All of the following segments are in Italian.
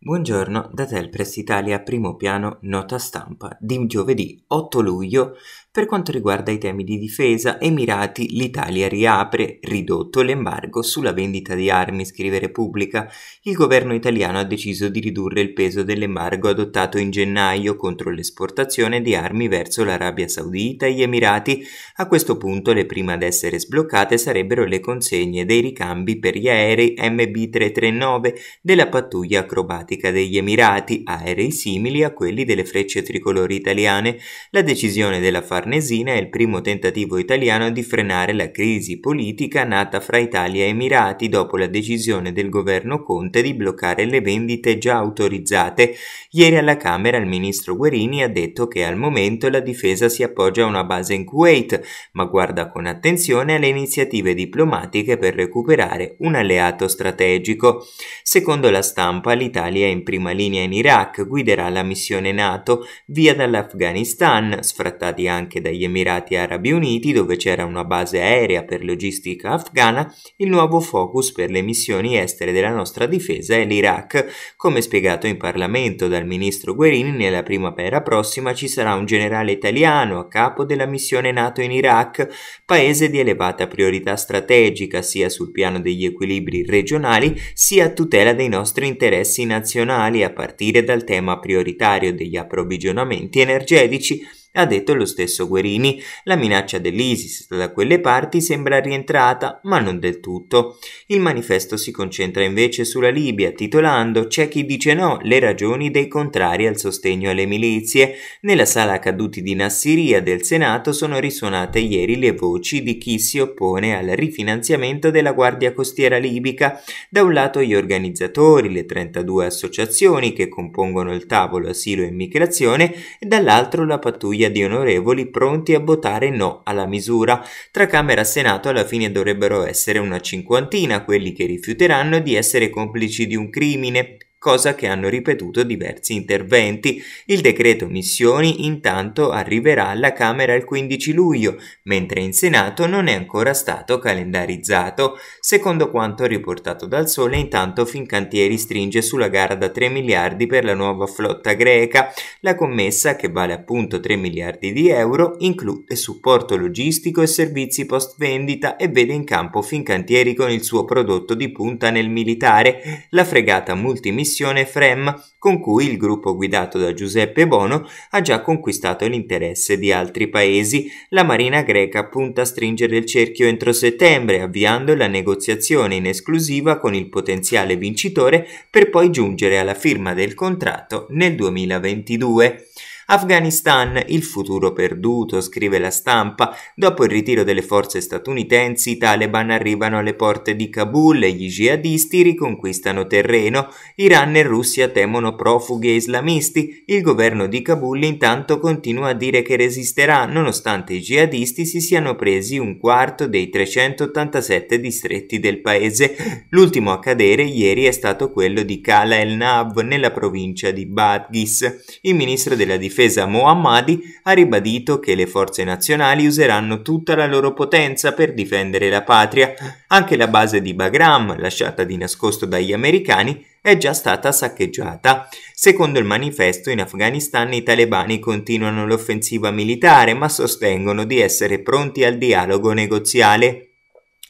Buongiorno da Telpress Italia, primo piano, nota stampa di giovedì 8 luglio per quanto riguarda i temi di difesa Emirati, l'Italia riapre, ridotto l'embargo sulla vendita di armi, scrive Repubblica. Il governo italiano ha deciso di ridurre il peso dell'embargo adottato in gennaio contro l'esportazione di armi verso l'Arabia Saudita e gli Emirati. A questo punto le prime ad essere sbloccate sarebbero le consegne dei ricambi per gli aerei MB339 della pattuglia acrobatica diplomatica degli Emirati, aerei simili a quelli delle frecce tricolori italiane, la decisione della Farnesina è il primo tentativo italiano di frenare la crisi politica nata fra Italia e Emirati dopo la decisione del governo Conte di bloccare le vendite già autorizzate. Ieri alla Camera il ministro Guerini ha detto che al momento la difesa si appoggia a una base in Kuwait, ma guarda con attenzione alle iniziative diplomatiche per recuperare un alleato strategico. Secondo la stampa, l'Italia Italia in prima linea in Iraq guiderà la missione NATO via dall'Afghanistan, sfrattati anche dagli Emirati Arabi Uniti dove c'era una base aerea per logistica afghana, il nuovo focus per le missioni estere della nostra difesa è l'Iraq. Come spiegato in Parlamento dal ministro Guerini, nella primavera prossima ci sarà un generale italiano a capo della missione NATO in Iraq, paese di elevata priorità strategica sia sul piano degli equilibri regionali sia a tutela dei nostri interessi nazionali nazionali a partire dal tema prioritario degli approvvigionamenti energetici ha detto lo stesso Guerini, la minaccia dell'ISIS da quelle parti sembra rientrata, ma non del tutto. Il manifesto si concentra invece sulla Libia, titolando C'è chi dice no, le ragioni dei contrari al sostegno alle milizie. Nella sala caduti di Nassiria del Senato sono risuonate ieri le voci di chi si oppone al rifinanziamento della Guardia Costiera libica. Da un lato gli organizzatori, le 32 associazioni che compongono il tavolo asilo e immigrazione, e dall'altro la pattuglia migliaia di onorevoli pronti a votare no alla misura. Tra Camera e Senato alla fine dovrebbero essere una cinquantina quelli che rifiuteranno di essere complici di un crimine cosa che hanno ripetuto diversi interventi. Il decreto missioni intanto arriverà alla Camera il 15 luglio, mentre in Senato non è ancora stato calendarizzato. Secondo quanto riportato dal Sole, intanto Fincantieri stringe sulla gara da 3 miliardi per la nuova flotta greca. La commessa, che vale appunto 3 miliardi di euro, include supporto logistico e servizi post vendita e vede in campo Fincantieri con il suo prodotto di punta nel militare, la fregata multimissione missione FREM, con cui il gruppo guidato da Giuseppe Bono ha già conquistato l'interesse di altri paesi. La Marina greca punta a stringere il cerchio entro settembre, avviando la negoziazione in esclusiva con il potenziale vincitore per poi giungere alla firma del contratto nel 2022. Afghanistan, il futuro perduto, scrive la stampa. Dopo il ritiro delle forze statunitensi, i Taliban arrivano alle porte di Kabul e gli jihadisti riconquistano terreno. Iran e Russia temono profughi e islamisti. Il governo di Kabul intanto continua a dire che resisterà, nonostante i jihadisti si siano presi un quarto dei 387 distretti del paese. L'ultimo a cadere ieri è stato quello di Kala el nav nella provincia di Badghis. Il ministro della difesa difesa Mohammadi ha ribadito che le forze nazionali useranno tutta la loro potenza per difendere la patria. Anche la base di Bagram, lasciata di nascosto dagli americani, è già stata saccheggiata. Secondo il manifesto, in Afghanistan i talebani continuano l'offensiva militare, ma sostengono di essere pronti al dialogo negoziale.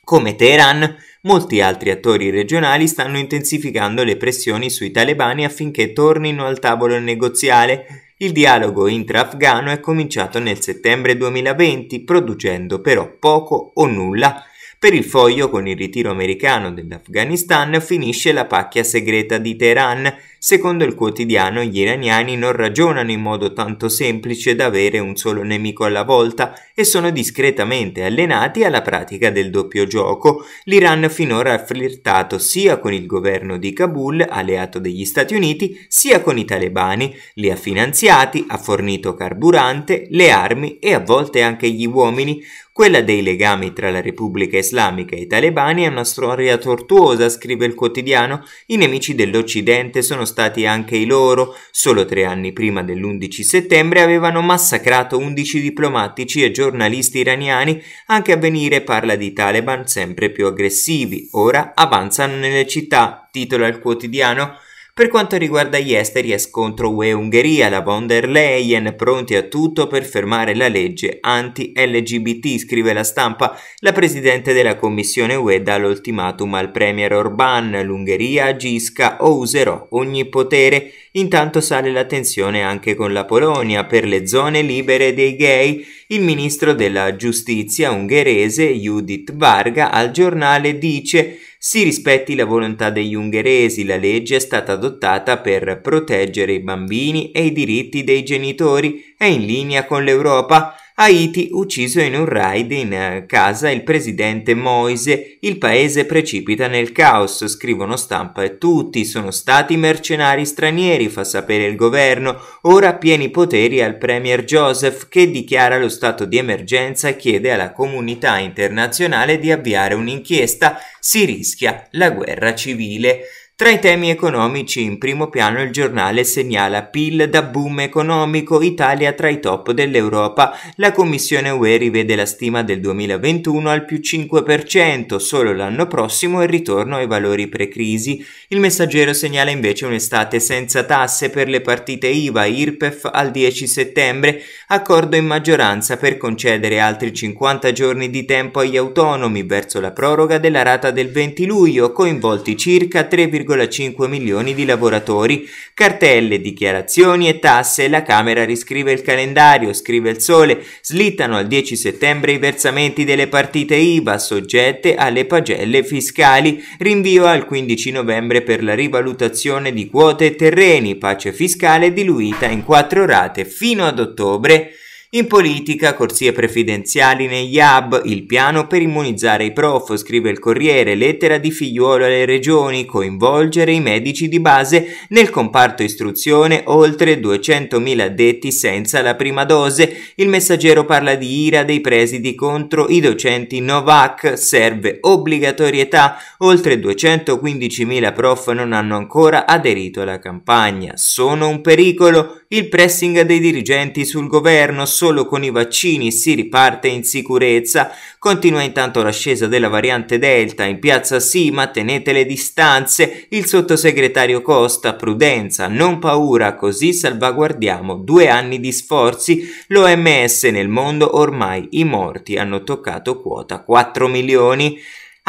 Come Teheran, molti altri attori regionali stanno intensificando le pressioni sui talebani affinché tornino al tavolo negoziale. Il dialogo intra-afghano è cominciato nel settembre 2020, producendo però poco o nulla. Per il foglio, con il ritiro americano dell'Afghanistan finisce la pacchia segreta di Teheran, Secondo il quotidiano, gli iraniani non ragionano in modo tanto semplice da avere un solo nemico alla volta e sono discretamente allenati alla pratica del doppio gioco. L'Iran finora ha flirtato sia con il governo di Kabul, alleato degli Stati Uniti, sia con i talebani. Li ha finanziati, ha fornito carburante, le armi e a volte anche gli uomini. Quella dei legami tra la Repubblica Islamica e i talebani è una storia tortuosa, scrive il quotidiano. I nemici dell'Occidente sono stati anche i loro, solo tre anni prima dell'11 settembre avevano massacrato 11 diplomatici e giornalisti iraniani, anche a venire parla di Taliban sempre più aggressivi, ora avanzano nelle città, titola il quotidiano, per quanto riguarda gli esteri è scontro UE-Ungheria, la von der Leyen pronti a tutto per fermare la legge anti-LGBT, scrive la stampa. La Presidente della Commissione UE dà l'ultimatum al Premier Orbán, l'Ungheria agisca o userò ogni potere. Intanto sale la tensione anche con la Polonia per le zone libere dei gay. Il ministro della giustizia ungherese Judith Varga al giornale dice si rispetti la volontà degli ungheresi, la legge è stata adottata per proteggere i bambini e i diritti dei genitori, è in linea con l'Europa. Haiti ucciso in un raid in eh, casa il presidente Moise, il paese precipita nel caos, scrivono stampa e tutti, sono stati mercenari stranieri, fa sapere il governo, ora pieni poteri al premier Joseph che dichiara lo stato di emergenza e chiede alla comunità internazionale di avviare un'inchiesta, si rischia la guerra civile. Tra i temi economici in primo piano il giornale segnala PIL da boom economico, Italia tra i top dell'Europa. La Commissione UE rivede la stima del 2021 al più 5%, solo l'anno prossimo il ritorno ai valori pre-crisi. Il messaggero segnala invece un'estate senza tasse per le partite IVA, IRPEF al 10 settembre, accordo in maggioranza per concedere altri 50 giorni di tempo agli autonomi verso la proroga della rata del 20 luglio, coinvolti circa 3,5 1,5 milioni di lavoratori. Cartelle, dichiarazioni e tasse, la Camera riscrive il calendario, scrive il sole, slittano al 10 settembre i versamenti delle partite IVA soggette alle pagelle fiscali, rinvio al 15 novembre per la rivalutazione di quote e terreni, pace fiscale diluita in quattro rate fino ad ottobre. In politica, corsie preferenziali negli hub, il piano per immunizzare i prof, scrive il Corriere, lettera di figliuolo alle regioni, coinvolgere i medici di base nel comparto istruzione, oltre 200.000 addetti senza la prima dose. Il messaggero parla di ira dei presidi contro i docenti Novak, serve obbligatorietà, oltre 215.000 prof non hanno ancora aderito alla campagna, sono un pericolo il pressing dei dirigenti sul governo, solo con i vaccini si riparte in sicurezza. Continua intanto l'ascesa della variante Delta in piazza Sima, tenete le distanze. Il sottosegretario Costa, prudenza, non paura, così salvaguardiamo due anni di sforzi. L'OMS nel mondo ormai i morti hanno toccato quota 4 milioni.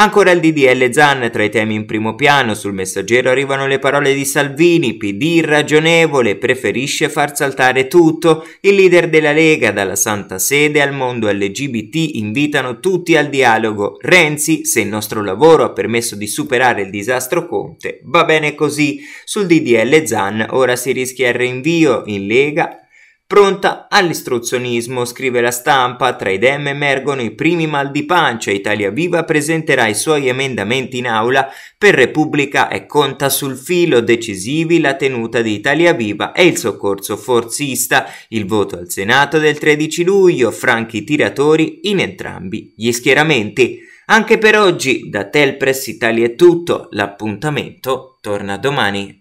Ancora il DDL Zan, tra i temi in primo piano, sul messaggero arrivano le parole di Salvini, PD irragionevole, preferisce far saltare tutto, il leader della Lega dalla Santa Sede al mondo LGBT invitano tutti al dialogo, Renzi, se il nostro lavoro ha permesso di superare il disastro Conte, va bene così, sul DDL Zan ora si rischia il rinvio in Lega pronta all'istruzionismo, scrive la stampa, tra i dem emergono i primi mal di pancia, Italia Viva presenterà i suoi emendamenti in aula, per Repubblica e conta sul filo, decisivi la tenuta di Italia Viva e il soccorso forzista, il voto al Senato del 13 luglio, franchi tiratori in entrambi gli schieramenti. Anche per oggi da Telpress Italia è tutto, l'appuntamento torna domani.